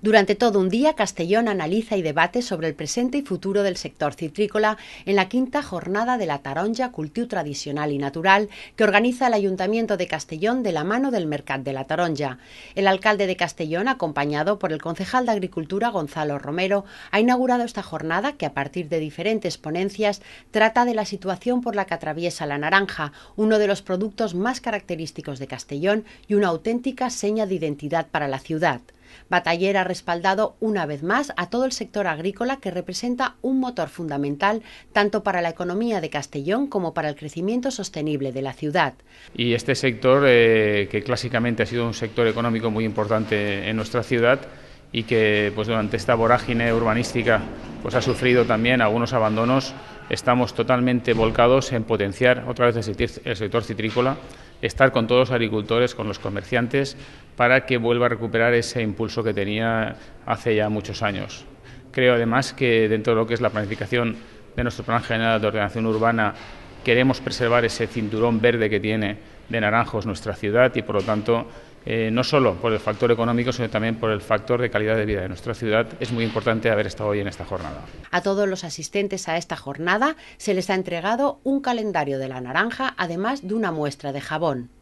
Durante todo un día, Castellón analiza y debate sobre el presente y futuro del sector citrícola en la quinta jornada de la Taronja Cultivo Tradicional y Natural que organiza el Ayuntamiento de Castellón de la mano del Mercat de la Taronja. El alcalde de Castellón, acompañado por el concejal de Agricultura Gonzalo Romero, ha inaugurado esta jornada que a partir de diferentes ponencias trata de la situación por la que atraviesa la naranja, uno de los productos más característicos de Castellón y una auténtica seña de identidad para la ciudad. Bataller ha respaldado una vez más a todo el sector agrícola que representa un motor fundamental tanto para la economía de Castellón como para el crecimiento sostenible de la ciudad. Y este sector, eh, que clásicamente ha sido un sector económico muy importante en nuestra ciudad, y que pues durante esta vorágine urbanística pues ha sufrido también algunos abandonos. Estamos totalmente volcados en potenciar otra vez el sector citrícola estar con todos los agricultores, con los comerciantes, para que vuelva a recuperar ese impulso que tenía hace ya muchos años. Creo además que dentro de lo que es la planificación de nuestro Plan General de Ordenación Urbana queremos preservar ese cinturón verde que tiene de naranjos nuestra ciudad y por lo tanto eh, no solo por el factor económico, sino también por el factor de calidad de vida de nuestra ciudad, es muy importante haber estado hoy en esta jornada. A todos los asistentes a esta jornada se les ha entregado un calendario de la naranja, además de una muestra de jabón.